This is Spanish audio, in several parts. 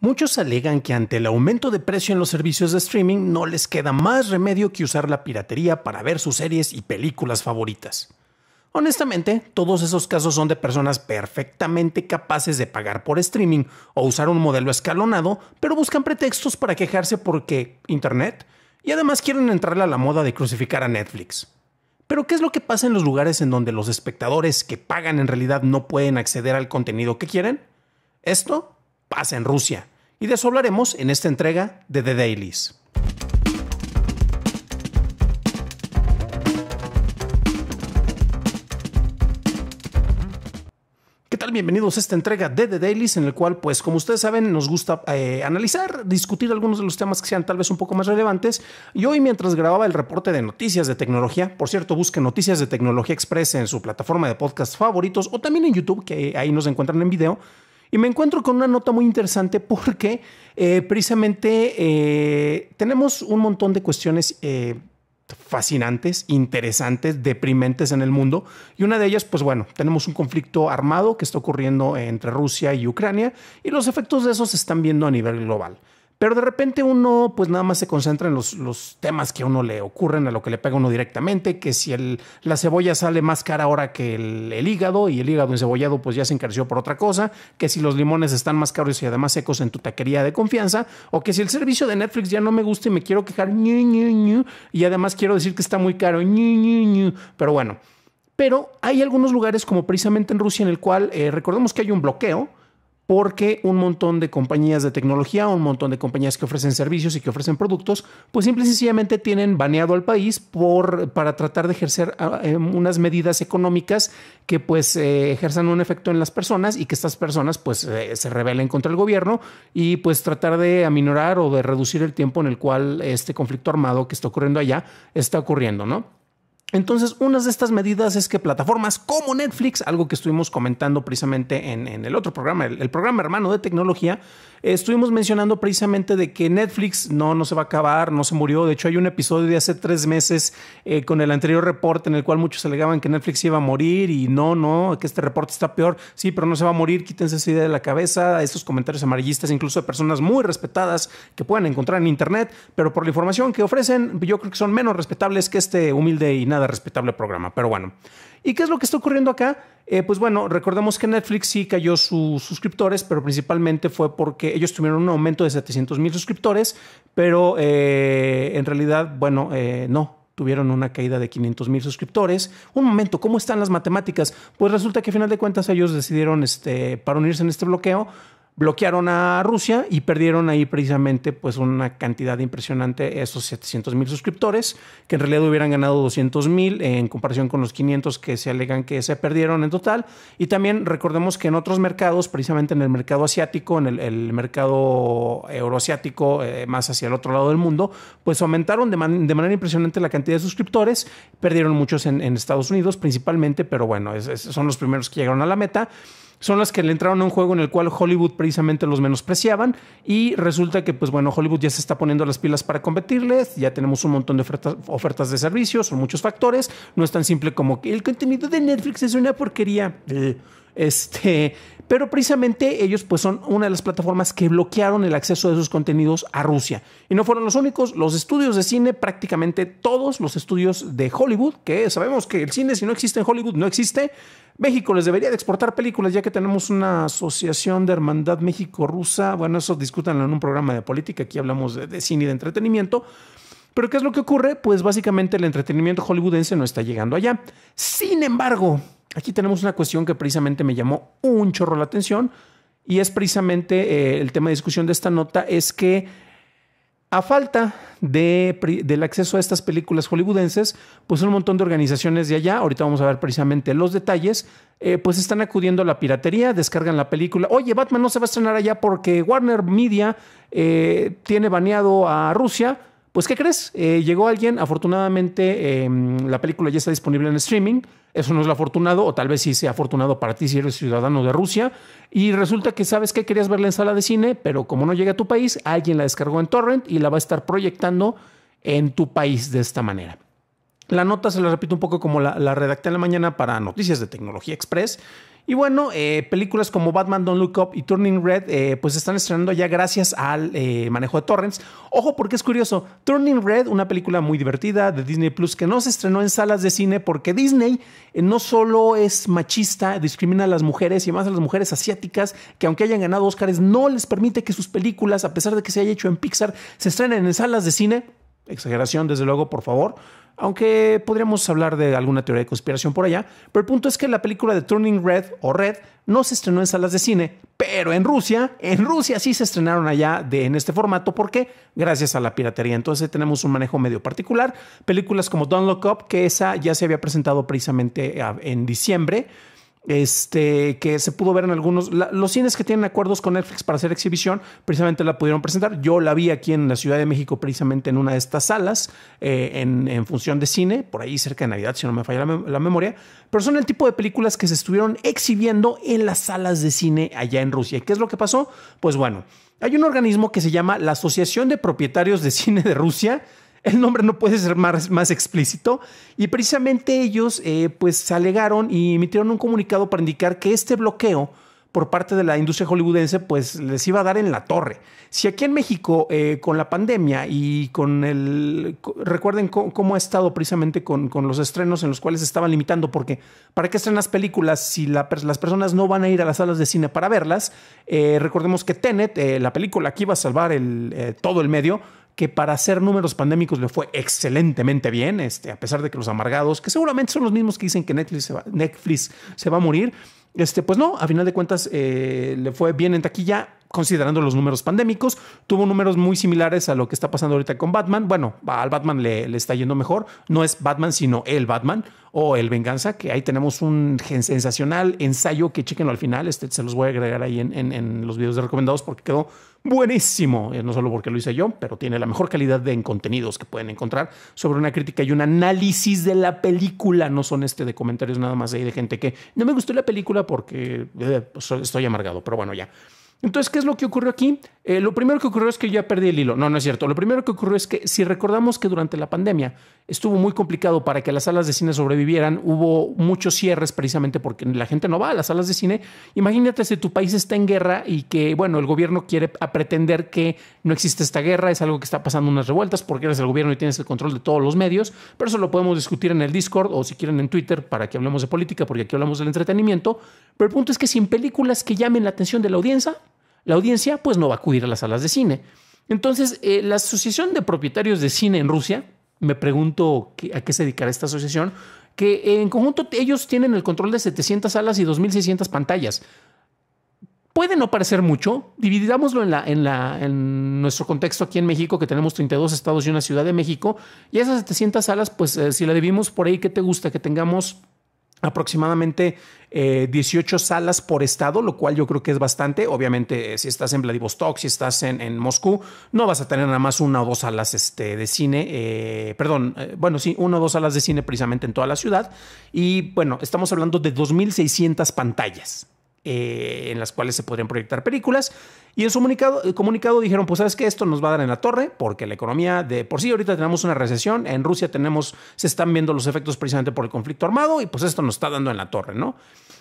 Muchos alegan que ante el aumento de precio en los servicios de streaming no les queda más remedio que usar la piratería para ver sus series y películas favoritas. Honestamente, todos esos casos son de personas perfectamente capaces de pagar por streaming o usar un modelo escalonado, pero buscan pretextos para quejarse porque Internet y además quieren entrarle a la moda de crucificar a Netflix. Pero ¿qué es lo que pasa en los lugares en donde los espectadores que pagan en realidad no pueden acceder al contenido que quieren? Esto pasa en Rusia. Y de eso hablaremos en esta entrega de The ¿Qué tal? Bienvenidos a esta entrega de The Dailies, en el cual, pues, como ustedes saben, nos gusta eh, analizar, discutir algunos de los temas que sean tal vez un poco más relevantes. Y hoy, mientras grababa el reporte de noticias de tecnología, por cierto, busquen Noticias de Tecnología Express en su plataforma de podcast favoritos o también en YouTube, que ahí nos encuentran en video. Y me encuentro con una nota muy interesante porque eh, precisamente eh, tenemos un montón de cuestiones eh, fascinantes, interesantes, deprimentes en el mundo. Y una de ellas, pues bueno, tenemos un conflicto armado que está ocurriendo entre Rusia y Ucrania y los efectos de eso se están viendo a nivel global. Pero de repente uno pues nada más se concentra en los, los, temas que a uno le ocurren, a lo que le pega uno directamente, que si el, la cebolla sale más cara ahora que el, hígado y el hígado encebollado pues ya se encareció por otra cosa, que si los limones están más caros y además secos en tu taquería de confianza, o que si el servicio de Netflix ya no me gusta y me quiero quejar, y además quiero decir que está muy caro, pero bueno. Pero hay algunos lugares como precisamente en Rusia en el cual eh, recordemos que hay un bloqueo, porque un montón de compañías de tecnología, un montón de compañías que ofrecen servicios y que ofrecen productos, pues simple y sencillamente tienen baneado al país por, para tratar de ejercer ah, eh, unas medidas económicas que pues eh, ejerzan un efecto en las personas y que estas personas pues eh, se rebelen contra el gobierno y pues tratar de aminorar o de reducir el tiempo en el cual este conflicto armado que está ocurriendo allá está ocurriendo, ¿no? Entonces, una de estas medidas es que plataformas como Netflix, algo que estuvimos comentando precisamente en, el otro programa, el, programa hermano de tecnología, eh, estuvimos mencionando precisamente de que Netflix no, no se va a acabar, no se murió. De hecho, hay un episodio de hace tres meses eh, con el anterior reporte en el cual muchos alegaban que Netflix iba a morir y no, no, que este reporte está peor. Sí, pero no se va a morir, quítense esa idea de la cabeza, estos comentarios amarillistas, incluso de personas muy respetadas que pueden encontrar en Internet, pero por la información que ofrecen, yo creo que son menos respetables que este humilde y nada de respetable programa, pero bueno. ¿Y qué es lo que está ocurriendo acá? Eh, pues bueno, recordemos que Netflix sí cayó sus suscriptores, pero principalmente fue porque ellos tuvieron un aumento de 700 mil suscriptores, pero eh, en realidad, bueno, eh, no, tuvieron una caída de 500 mil suscriptores. Un momento, ¿cómo están las matemáticas? Pues resulta que a final de cuentas ellos decidieron, este, para unirse en este bloqueo, bloquearon a Rusia y perdieron ahí precisamente pues una cantidad impresionante, esos 700 mil suscriptores, que en realidad hubieran ganado 200 mil en comparación con los 500 que se alegan que se perdieron en total. Y también recordemos que en otros mercados, precisamente en el mercado asiático, en el, mercado euroasiático, eh, más hacia el otro lado del mundo, pues aumentaron de, manera impresionante la cantidad de suscriptores, perdieron muchos en, Estados Unidos principalmente, pero bueno, son los primeros que llegaron a la meta son las que le entraron a un juego en el cual Hollywood precisamente los menospreciaban y resulta que pues bueno, Hollywood ya se está poniendo las pilas para competirles, ya tenemos un montón de ofertas, de servicios, son muchos factores, no es tan simple como que el contenido de Netflix es una porquería. Este, pero precisamente ellos pues son una de las plataformas que bloquearon el acceso de sus contenidos a Rusia. Y no fueron los únicos, los estudios de cine, prácticamente todos los estudios de Hollywood, que sabemos que el cine si no existe en Hollywood no existe. México les debería de exportar películas ya que tenemos una asociación de hermandad México-Rusa. Bueno, eso discútanlo en un programa de política, aquí hablamos de, de cine y de entretenimiento. Pero ¿qué es lo que ocurre? Pues básicamente el entretenimiento hollywoodense no está llegando allá. Sin embargo, aquí tenemos una cuestión que precisamente me llamó un chorro la atención y es precisamente eh, el tema de discusión de esta nota es que a falta del acceso a estas películas hollywoodenses, pues un montón de organizaciones de allá, ahorita vamos a ver precisamente los detalles, eh, pues están acudiendo a la piratería, descargan la película. Oye, Batman no se va a estrenar allá porque Warner Media eh, tiene baneado a Rusia pues, ¿qué crees? Eh, llegó alguien, afortunadamente em, la película ya está disponible en streaming, eso no es lo afortunado, o tal vez sí sea afortunado para ti si eres ciudadano de Rusia, y resulta que sabes que querías verla en sala de cine, pero como no llega a tu país, alguien la descargó en torrent y la va a estar proyectando en tu país de esta manera. La nota se la repito un poco como la, la redacté en la mañana para Noticias de Tecnología Express. Y bueno, eh, películas como Batman Don't Look Up y Turning Red, eh, pues están estrenando ya gracias al eh, manejo de torrents. Ojo, porque es curioso, Turning Red, una película muy divertida de Disney Plus que no se estrenó en salas de cine porque Disney eh, no solo es machista, discrimina a las mujeres y además a las mujeres asiáticas, que aunque hayan ganado Oscars, no les permite que sus películas, a pesar de que se haya hecho en Pixar, se estrenen en salas de cine. Exageración, desde luego, por favor aunque podríamos hablar de alguna teoría de conspiración por allá, pero el punto es que la película de Turning Red o Red no se estrenó en salas de cine, pero en Rusia, en Rusia sí se estrenaron allá en este formato, porque gracias a la piratería. Entonces tenemos un manejo medio particular. Películas como Don't Look Up, que esa ya se había presentado precisamente en diciembre, este, que se pudo ver en algunos, los cines que tienen acuerdos con Netflix para hacer exhibición, precisamente la pudieron presentar. Yo la vi aquí en la Ciudad de México, precisamente en una de estas salas, eh, en, función de cine, por ahí cerca de Navidad, si no me falla la, memoria, pero son el tipo de películas que se estuvieron exhibiendo en las salas de cine allá en Rusia. ¿Qué es lo que pasó? Pues bueno, hay un organismo que se llama la Asociación de Propietarios de Cine de Rusia, El nombre no puede ser más, más explícito. Y precisamente ellos eh, pues se alegaron y emitieron un comunicado para indicar que este bloqueo por parte de la industria hollywoodense pues les iba a dar en la torre. Si aquí en México eh, con la pandemia y con el... Recuerden cómo, ha estado precisamente con, los estrenos en los cuales estaban limitando, porque ¿para qué estrenas películas si las personas no van a ir a las salas de cine para verlas? Eh, recordemos que Tenet, la película que iba a salvar el, todo el medio, que para hacer números pandémicos le fue excelentemente bien, este, a pesar de que los amargados, que seguramente son los mismos que dicen que Netflix se va, Netflix se va a morir, este, pues no, a final de cuentas eh, le fue bien en taquilla considerando los números pandémicos, tuvo números muy similares a lo que está pasando ahorita con Batman. Bueno, al Batman le, está yendo mejor. No es Batman, sino el Batman o el Venganza, que ahí tenemos un sensacional ensayo que chequenlo al final. Este se los voy a agregar ahí en, en, los videos recomendados porque quedó buenísimo. Eh, no solo porque lo hice yo, pero tiene la mejor calidad de en contenidos que pueden encontrar sobre una crítica y un análisis de la película. No son este de comentarios nada más ahí de gente que no me gustó la película porque eh, pues, estoy amargado, pero bueno, ya. Entonces, ¿qué es lo que ocurrió aquí? Eh, lo primero que ocurrió es que ya perdí el hilo. No, no es cierto. Lo primero que ocurrió es que si recordamos que durante la pandemia estuvo muy complicado para que las salas de cine sobrevivieran, hubo muchos cierres precisamente porque la gente no va a las salas de cine. Imagínate si tu país está en guerra y que, bueno, el gobierno quiere pretender que no existe esta guerra, es algo que está pasando unas revueltas porque eres el gobierno y tienes el control de todos los medios, pero eso lo podemos discutir en el Discord o si quieren en Twitter para que hablemos de política porque aquí hablamos del entretenimiento. Pero el punto es que sin películas que llamen la atención de la audiencia, la audiencia pues no va a acudir a las salas de cine. Entonces, eh, la Asociación de Propietarios de Cine en Rusia, me pregunto a qué se dedicará esta asociación, que en conjunto ellos tienen el control de 700 salas y 2.600 pantallas. Puede no parecer mucho, dividámoslo en, nuestro contexto aquí en México, que tenemos 32 estados y una ciudad de México, y esas 700 salas, pues eh, si la dividimos por ahí, ¿qué te gusta? Que tengamos aproximadamente 18 eh, salas por estado, lo cual yo creo que es bastante. Obviamente, eh, si estás en Vladivostok, si estás en, Moscú, no vas a tener nada más una o dos salas este, de cine, eh, perdón, bueno, sí, una o dos salas de cine precisamente en toda la ciudad. Y bueno, estamos hablando de 2.600 pantallas. en las cuales se podrían proyectar películas y en su comunicado, eh, dijeron, pues sabes que esto nos va a dar en la torre, porque la economía de por sí ahorita tenemos una recesión, en Rusia tenemos, se están viendo los efectos precisamente por el conflicto armado y pues esto nos está dando en la torre, ¿no?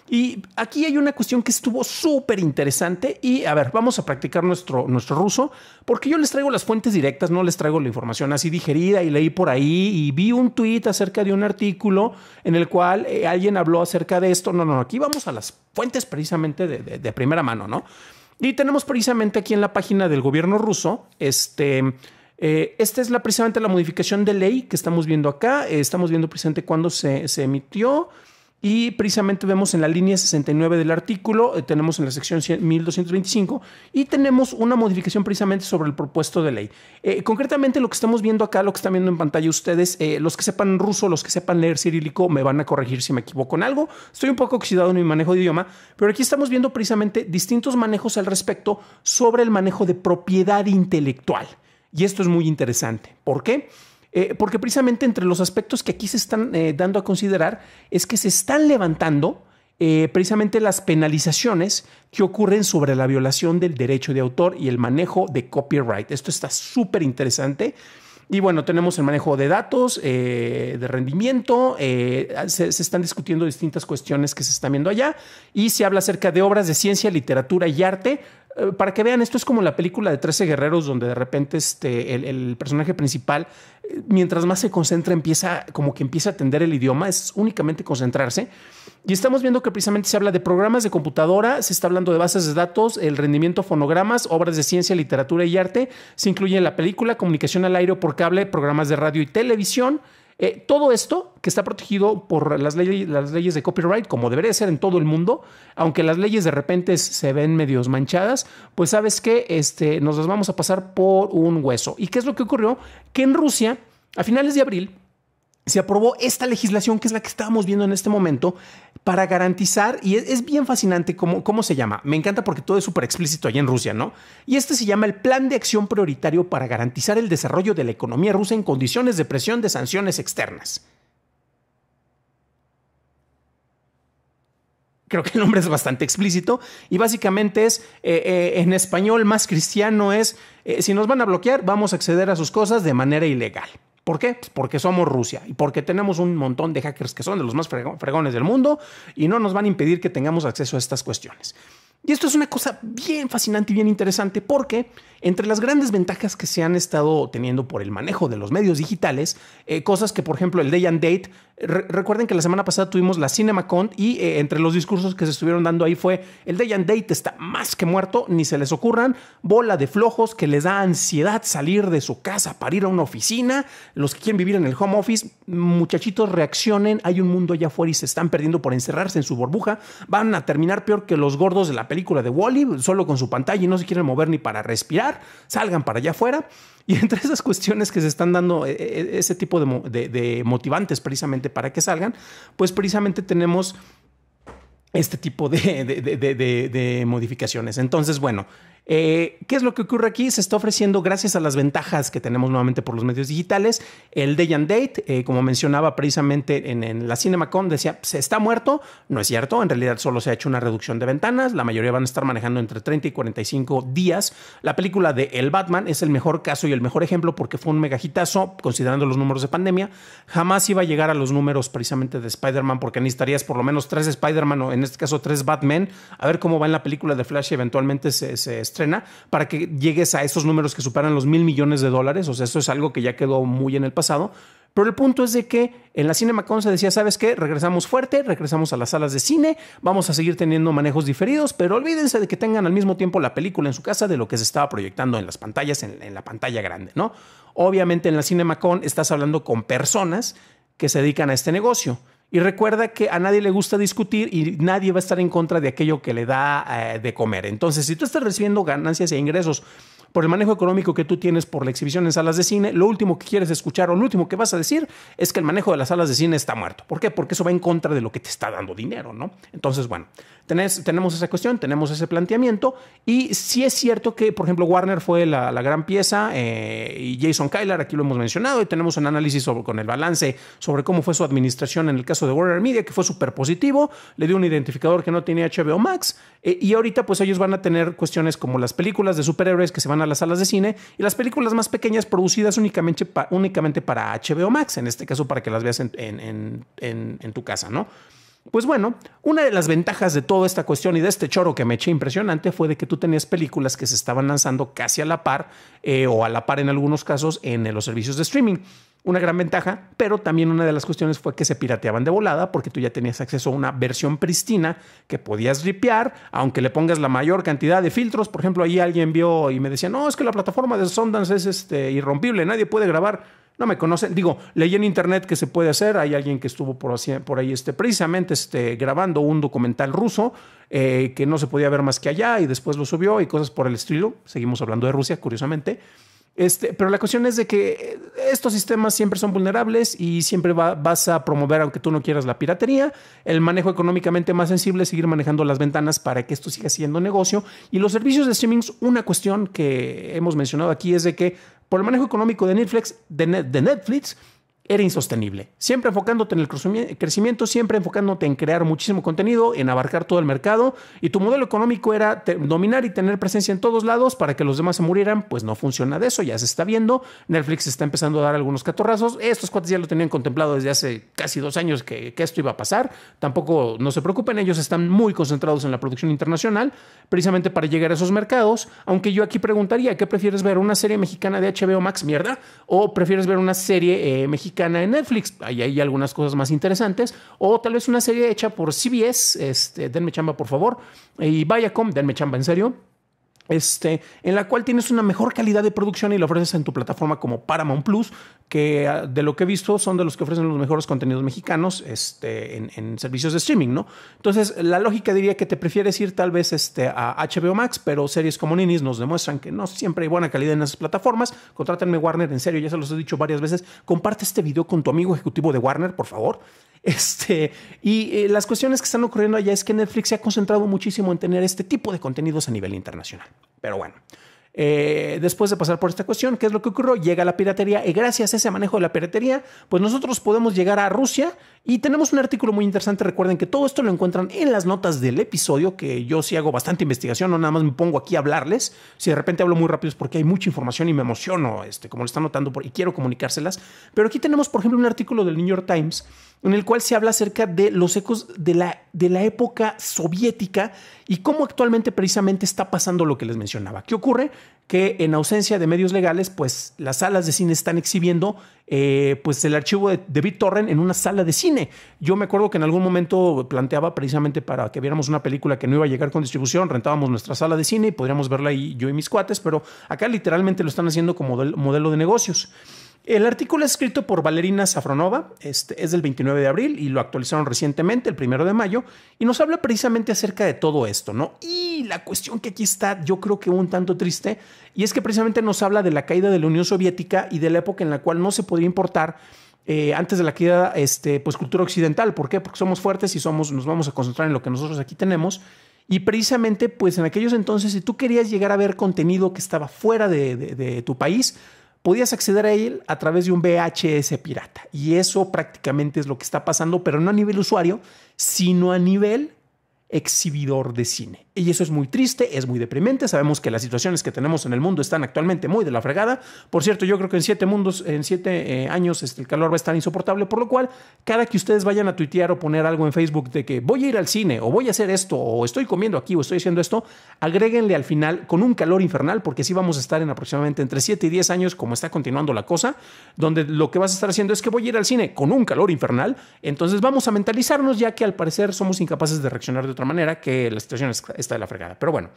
Y aquí hay una cuestión que estuvo súper interesante y a ver, vamos a practicar nuestro, nuestro ruso, porque yo les traigo las fuentes directas, no les traigo la información así digerida y leí por ahí y vi un tweet acerca de un artículo en el cual eh, alguien habló acerca de esto. No, no, aquí vamos a las fuentes precisamente de primera mano, ¿no? Y tenemos precisamente aquí en la página del gobierno ruso, este, eh, esta es la, precisamente la modificación de ley que estamos viendo acá, eh, estamos viendo precisamente cuándo se, se emitió. Y precisamente vemos en la línea 69 del artículo, eh, tenemos en la sección 1225 y tenemos una modificación precisamente sobre el propuesto de ley. Eh, concretamente lo que estamos viendo acá, lo que están viendo en pantalla ustedes, eh, los que sepan ruso, los que sepan leer cirílico, me van a corregir si me equivoco en algo. Estoy un poco oxidado en mi manejo de idioma, pero aquí estamos viendo precisamente distintos manejos al respecto sobre el manejo de propiedad intelectual. Y esto es muy interesante. ¿Por qué? Eh, porque precisamente entre los aspectos que aquí se están eh, dando a considerar es que se están levantando eh, precisamente las penalizaciones que ocurren sobre la violación del derecho de autor y el manejo de copyright. Esto está súper interesante. Y bueno, tenemos el manejo de datos, de rendimiento, se, están discutiendo distintas cuestiones que se están viendo allá y se habla acerca de obras de ciencia, literatura y arte, eh, para que vean, esto es como la película de 13 guerreros, donde de repente este, el, personaje principal, eh, mientras más se concentra, empieza como que empieza a atender el idioma, es únicamente concentrarse. Y estamos viendo que precisamente se habla de programas de computadora, se está hablando de bases de datos, el rendimiento fonogramas, obras de ciencia, literatura y arte. Se incluye en la película comunicación al aire por cable, programas de radio y televisión. Eh, todo esto que está protegido por las, leyes, de copyright, como debería ser en todo el mundo, aunque las leyes de repente se ven medios manchadas, pues sabes que este, nos las vamos a pasar por un hueso. ¿Y qué es lo que ocurrió? Que en Rusia, a finales de abril, se aprobó esta legislación que es la que estábamos viendo en este momento para garantizar, y es, bien fascinante cómo, cómo, se llama, me encanta porque todo es súper explícito allá en Rusia, ¿no? Y este se llama el Plan de Acción Prioritario para garantizar el desarrollo de la economía rusa en condiciones de presión de sanciones externas. Creo que el nombre es bastante explícito y básicamente es, eh, eh, en español más cristiano es, eh, si nos van a bloquear, vamos a acceder a sus cosas de manera ilegal. ¿Por qué? Pues porque somos Rusia y porque tenemos un montón de hackers que son de los más fregones del mundo y no nos van a impedir que tengamos acceso a estas cuestiones. Y esto es una cosa bien fascinante y bien interesante porque entre las grandes ventajas que se han estado teniendo por el manejo de los medios digitales, eh, cosas que por ejemplo el Day and Date, recuerden que la semana pasada tuvimos la CinemaCon y eh, entre los discursos que se estuvieron dando ahí fue el Day and Date está más que muerto, ni se les ocurran, bola de flojos que les da ansiedad salir de su casa para ir a una oficina, los que quieren vivir en el home office, muchachitos reaccionen, hay un mundo allá afuera y se están perdiendo por encerrarse en su burbuja, van a terminar peor que los gordos de la película de Wally, solo con su pantalla y no se quieren mover ni para respirar, salgan para allá afuera. Y entre esas cuestiones que se están dando eh, eh, ese tipo de, motivantes precisamente para que salgan, pues precisamente tenemos este tipo de, de modificaciones. Entonces, bueno, eh, ¿Qué es lo que ocurre aquí? Se está ofreciendo, gracias a las ventajas que tenemos nuevamente por los medios digitales, el Day and Date, eh, como mencionaba precisamente en, la CinemaCon, decía, se pues, está muerto, no es cierto, en realidad solo se ha hecho una reducción de ventanas, la mayoría van a estar manejando entre 30 y 45 días. La película de El Batman es el mejor caso y el mejor ejemplo porque fue un megajitazo, considerando los números de pandemia, jamás iba a llegar a los números precisamente de Spider-Man porque necesitarías por lo menos tres Spider-Man o en este caso tres Batman, a ver cómo va en la película de Flash y eventualmente se, se para que llegues a esos números que superan los mil millones de dólares. O sea, esto es algo que ya quedó muy en el pasado. Pero el punto es de que en la CinemaCon se decía, ¿sabes qué? Regresamos fuerte, regresamos a las salas de cine, vamos a seguir teniendo manejos diferidos, pero olvídense de que tengan al mismo tiempo la película en su casa de lo que se estaba proyectando en las pantallas, en, en la pantalla grande, ¿no? Obviamente en la CinemaCon estás hablando con personas que se dedican a este negocio. Y recuerda que a nadie le gusta discutir y nadie va a estar en contra de aquello que le da eh, de comer. Entonces, si tú estás recibiendo ganancias e ingresos por el manejo económico que tú tienes por la exhibición en salas de cine, lo último que quieres escuchar o lo último que vas a decir es que el manejo de las salas de cine está muerto. ¿Por qué? Porque eso va en contra de lo que te está dando dinero, ¿no? Entonces, bueno, tenemos esa cuestión, tenemos ese planteamiento y sí es cierto que, por ejemplo, Warner fue la, gran pieza eh, y Jason Kyler, aquí lo hemos mencionado, y tenemos un análisis sobre, con el balance sobre cómo fue su administración en el caso de Warner Media, que fue súper positivo, le dio un identificador que no tenía HBO Max eh, y ahorita pues ellos van a tener cuestiones como las películas de superhéroes que se van a las salas de cine y las películas más pequeñas producidas únicamente, únicamente para HBO Max, en este caso para que las veas en, en, en tu casa, ¿no? Pues bueno, una de las ventajas de toda esta cuestión y de este choro que me eché impresionante fue de que tú tenías películas que se estaban lanzando casi a la par eh, o a la par en algunos casos en eh, los servicios de streaming. Una gran ventaja, pero también una de las cuestiones fue que se pirateaban de volada porque tú ya tenías acceso a una versión pristina que podías ripear, aunque le pongas la mayor cantidad de filtros. Por ejemplo, ahí alguien vio y me decía, no, es que la plataforma de Sundance es este, irrompible, nadie puede grabar no me conocen. Digo, leí en internet que se puede hacer. Hay alguien que estuvo por, así, por ahí este, precisamente este, grabando un documental ruso eh, que no se podía ver más que allá y después lo subió y cosas por el estilo. Seguimos hablando de Rusia, curiosamente. Este, pero la cuestión es de que eh, estos sistemas siempre son vulnerables y siempre vas a promover, aunque tú no quieras, la piratería. El manejo económicamente más sensible es seguir manejando las ventanas para que esto siga siendo negocio. Y los servicios de streaming, una cuestión que hemos mencionado aquí es de que por el manejo económico de Netflix, de, era insostenible. Siempre enfocándote en el crecimiento, siempre enfocándote en crear muchísimo contenido, en abarcar todo el mercado y tu modelo económico era dominar y tener presencia en todos lados para que los demás se murieran, pues no funciona de eso, ya se está viendo. Netflix está empezando a dar algunos catorrazos. Estos cuates ya lo tenían contemplado desde hace casi dos años que, esto iba a pasar. Tampoco no se preocupen, ellos están muy concentrados en la producción internacional precisamente para llegar a esos mercados. Aunque yo aquí preguntaría, ¿qué prefieres ver? ¿Una serie mexicana de HBO Max mierda? ¿O prefieres ver una serie eh, mexicana? en Netflix. Ahí hay algunas cosas más interesantes. O tal vez una serie hecha por CBS. Este, denme chamba, por favor. Y Viacom, denme chamba, en serio este, en la cual tienes una mejor calidad de producción y la ofreces en tu plataforma como Paramount Plus, que ah, de lo que he visto son de los que ofrecen los mejores contenidos mexicanos este, en, servicios de streaming, ¿no? Entonces, la lógica diría que te prefieres ir tal vez este, a HBO Max, pero series como Ninis nos demuestran que no siempre hay buena calidad en esas plataformas. Contrátenme Warner, en serio, ya se los he dicho varias veces. Comparte este video con tu amigo ejecutivo de Warner, por favor. Este, y eh, las cuestiones que están ocurriendo allá es que Netflix se ha concentrado muchísimo en tener este tipo de contenidos a nivel internacional. Pero bueno. Eh, después de pasar por esta cuestión, ¿qué es lo que ocurrió? Llega la piratería y gracias a ese manejo de la piratería, pues nosotros podemos llegar a Rusia y tenemos un artículo muy interesante. Recuerden que todo esto lo encuentran en las notas del episodio, que yo sí hago bastante investigación, no nada más me pongo aquí a hablarles. Si de repente hablo muy rápido es porque hay mucha información y me emociono, este, como lo están notando, y quiero comunicárselas. Pero aquí tenemos, por ejemplo, un artículo del New York Times en el cual se habla acerca de los ecos de la, de la época soviética y cómo actualmente precisamente está pasando lo que les mencionaba. ¿Qué ocurre? Que en ausencia de medios legales, pues las salas de cine están exhibiendo eh, pues el archivo de, de BitTorrent en una sala de cine. Yo me acuerdo que en algún momento planteaba precisamente para que viéramos una película que no iba a llegar con distribución, rentábamos nuestra sala de cine y podríamos verla ahí yo y mis cuates, pero acá literalmente lo están haciendo como modelo de negocios. El artículo escrito por Valerina Safronova, este, es del 29 de abril y lo actualizaron recientemente, el 1 de mayo, y nos habla precisamente acerca de todo esto, ¿no? Y la cuestión que aquí está, yo creo que un tanto triste, y es que precisamente nos habla de la caída de la Unión Soviética y de la época en la cual no se podía importar eh, antes de la caída, este, pues cultura occidental. ¿Por qué? Porque somos fuertes y somos, nos vamos a concentrar en lo que nosotros aquí tenemos. Y precisamente, pues en aquellos entonces, si tú querías llegar a ver contenido que estaba fuera de, de tu país, podías acceder a él a través de un VHS pirata. Y eso prácticamente es lo que está pasando, pero no a nivel usuario, sino a nivel exhibidor de cine. Y eso es muy triste, es muy deprimente. Sabemos que las situaciones que tenemos en el mundo están actualmente muy de la fregada. Por cierto, yo creo que en siete mundos, en siete eh, años, este, el calor va a estar insoportable. Por lo cual, cada que ustedes vayan a tuitear o poner algo en Facebook de que voy a ir al cine, o voy a hacer esto, o estoy comiendo aquí, o estoy haciendo esto, agréguenle al final con un calor infernal, porque si vamos a estar en aproximadamente entre siete y 10 años, como está continuando la cosa, donde lo que vas a estar haciendo es que voy a ir al cine con un calor infernal. Entonces vamos a mentalizarnos, ya que al parecer somos incapaces de reaccionar de otra manera, que la situación es de la fregada. Pero bueno,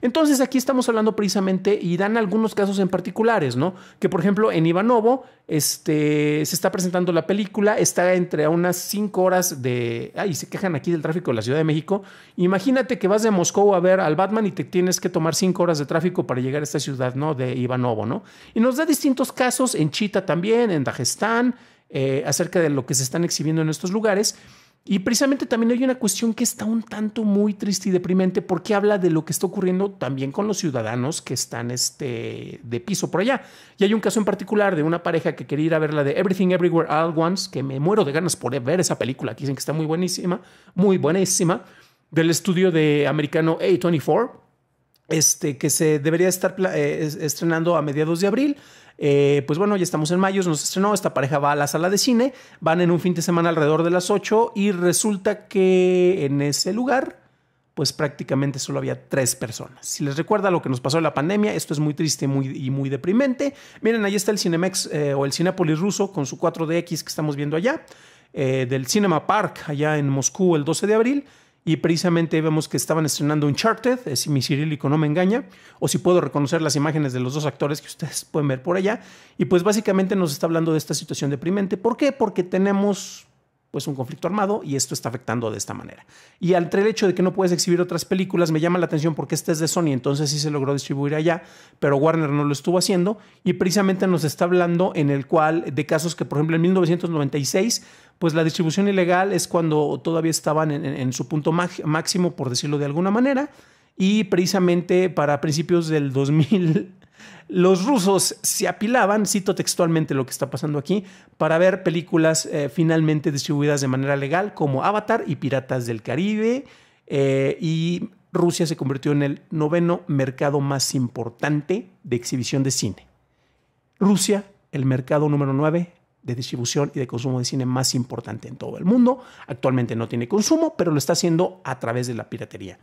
entonces aquí estamos hablando precisamente y dan algunos casos en particulares, ¿no? Que por ejemplo en Ivanovo este, se está presentando la película, está entre unas cinco horas de... Ay, se quejan aquí del tráfico de la Ciudad de México. Imagínate que vas de Moscú a ver al Batman y te tienes que tomar cinco horas de tráfico para llegar a esta ciudad, ¿no? De Ivanovo, ¿no? Y nos da distintos casos en Chita también, en Dajestán eh, acerca de lo que se están exhibiendo en estos lugares. Y precisamente también hay una cuestión que está un tanto muy triste y deprimente porque habla de lo que está ocurriendo también con los ciudadanos que están este, de piso por allá. Y hay un caso en particular de una pareja que quería ir a ver la de Everything Everywhere All Once, que me muero de ganas por ver esa película, que dicen que está muy buenísima, muy buenísima, del estudio de americano A24, este, que se debería estar eh, estrenando a mediados de abril. Eh, pues bueno, ya estamos en mayo, nos estrenó, esta pareja va a la sala de cine, van en un fin de semana alrededor de las 8 y resulta que en ese lugar pues prácticamente solo había tres personas. Si les recuerda lo que nos pasó en la pandemia, esto es muy triste muy, y muy deprimente. Miren, ahí está el Cinemex eh, o el Cinepolis ruso con su 4DX que estamos viendo allá, eh, del Cinema Park allá en Moscú el 12 de abril y precisamente vemos que estaban estrenando Uncharted, es eh, si mi cirílico no me engaña, o si puedo reconocer las imágenes de los dos actores que ustedes pueden ver por allá, y pues básicamente nos está hablando de esta situación deprimente. ¿Por qué? Porque tenemos pues un conflicto armado y esto está afectando de esta manera. Y entre el hecho de que no puedes exhibir otras películas, me llama la atención porque este es de Sony, entonces sí se logró distribuir allá, pero Warner no lo estuvo haciendo y precisamente nos está hablando en el cual de casos que, por ejemplo, en 1996, pues la distribución ilegal es cuando todavía estaban en su punto máximo, por decirlo de alguna manera y precisamente para principios del 2000 los rusos se apilaban, cito textualmente lo que está pasando aquí, para ver películas eh, finalmente distribuidas de manera legal como Avatar y Piratas del Caribe eh, y Rusia se convirtió en el noveno mercado más importante de exhibición de cine. Rusia, el mercado número nueve de distribución y de consumo de cine más importante en todo el mundo. Actualmente no tiene consumo, pero lo está haciendo a través de la piratería.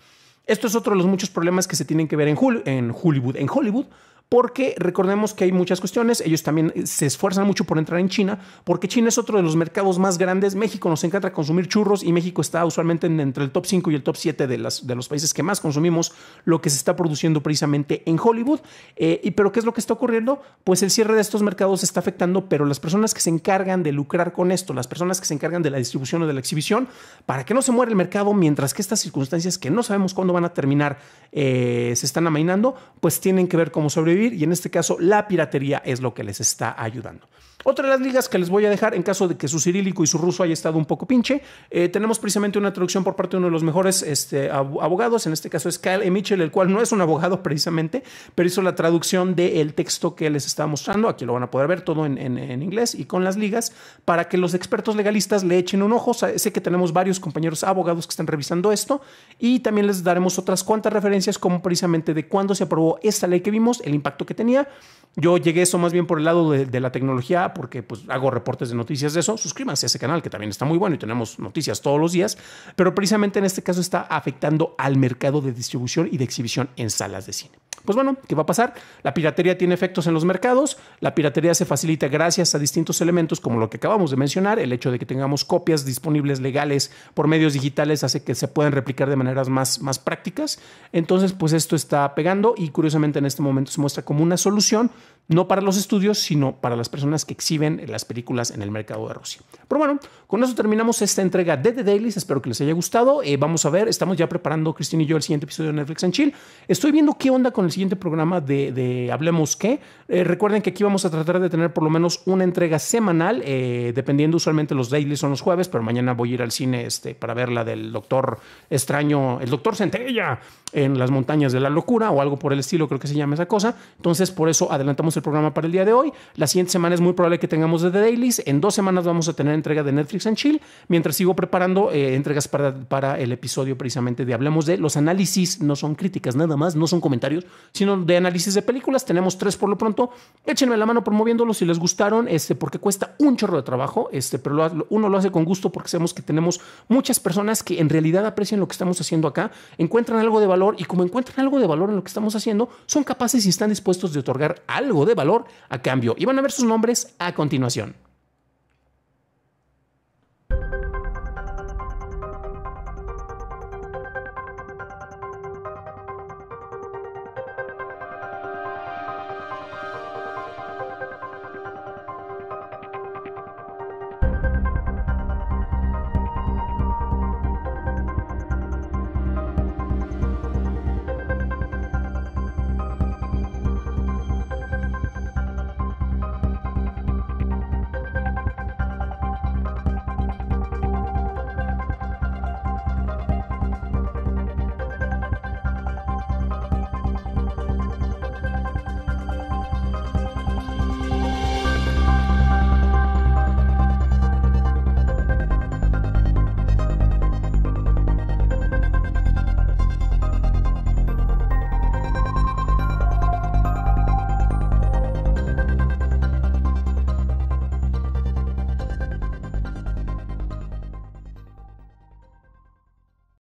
Esto es otro de los muchos problemas que se tienen que ver en, en Hollywood, en Hollywood porque recordemos que hay muchas cuestiones, ellos también eh, se esfuerzan mucho por entrar en China, porque China es otro de los mercados más grandes, México nos encanta consumir churros y México está usualmente entre el top 5 y el top 7 de, las, de los países que más consumimos lo que se está produciendo precisamente en Hollywood. Eh, y, pero ¿qué es lo que está ocurriendo? Pues el cierre de estos mercados está afectando, pero las personas que se encargan de lucrar con esto, las personas que se encargan de la distribución o de la exhibición, para que no se muera el mercado, mientras que estas circunstancias que no sabemos cuándo van a terminar eh, se están amainando, pues tienen que ver cómo sobrevivir y en este caso la piratería es lo que les está ayudando. Otra de las ligas que les voy a dejar en caso de que su cirílico y su ruso haya estado un poco pinche, eh, tenemos precisamente una traducción por parte de uno de los mejores este, abogados, en este caso es Kyle e. Mitchell, el cual no es un abogado precisamente, pero hizo la traducción del texto que les estaba mostrando, aquí lo van a poder ver todo en, inglés y con las ligas, para que los expertos legalistas le echen un ojo. Sé que tenemos varios compañeros abogados que están revisando esto y también les daremos otras cuantas referencias como precisamente de cuándo se aprobó esta ley que vimos, el impacto que tenía. Yo llegué eso más bien por el lado de la tecnología porque pues hago reportes de noticias de eso, suscríbanse a ese canal que también está muy bueno y tenemos noticias todos los días, pero precisamente en este caso está afectando al mercado de distribución y de exhibición en salas de cine. Pues bueno, ¿qué va a pasar? La piratería tiene efectos en los mercados, la piratería se facilita gracias a distintos elementos como lo que acabamos de mencionar, el hecho de que tengamos copias disponibles legales por medios digitales hace que se puedan replicar de maneras más, más prácticas, entonces pues esto está pegando y curiosamente en este momento se muestra como una solución no para los estudios, sino para las personas que exhiben las películas en el mercado de Rusia. Pero bueno, con eso terminamos esta entrega de The Dailies. Espero que les haya gustado. Eh, vamos a ver, estamos ya preparando, Cristina y yo, el siguiente episodio de Netflix en Chile. Estoy viendo qué onda con el siguiente programa de, Hablemos qué. Eh, recuerden que aquí vamos a tratar de tener por lo menos una entrega semanal, eh, dependiendo usualmente los Dailies son los jueves, pero mañana voy a ir al cine este, para ver la del doctor extraño, el doctor Centella en las montañas de la locura o algo por el estilo, creo que se llama esa cosa. Entonces, por eso adelantamos el el programa para el día de hoy. La siguiente semana es muy probable que tengamos de The Dailies. En dos semanas vamos a tener entrega de Netflix en Chill, mientras sigo preparando eh, entregas para, para el episodio precisamente de Hablemos de los análisis. No son críticas nada más, no son comentarios, sino de análisis de películas. Tenemos tres por lo pronto. Échenme la mano promoviéndolos si les gustaron, este, porque cuesta un chorro de trabajo, este, pero uno lo hace con gusto porque sabemos que tenemos muchas personas que en realidad aprecian lo que estamos haciendo acá, encuentran algo de valor y como encuentran algo de valor en lo que estamos haciendo, son capaces y están dispuestos de otorgar algo de valor a cambio. Y van a ver sus nombres a continuación.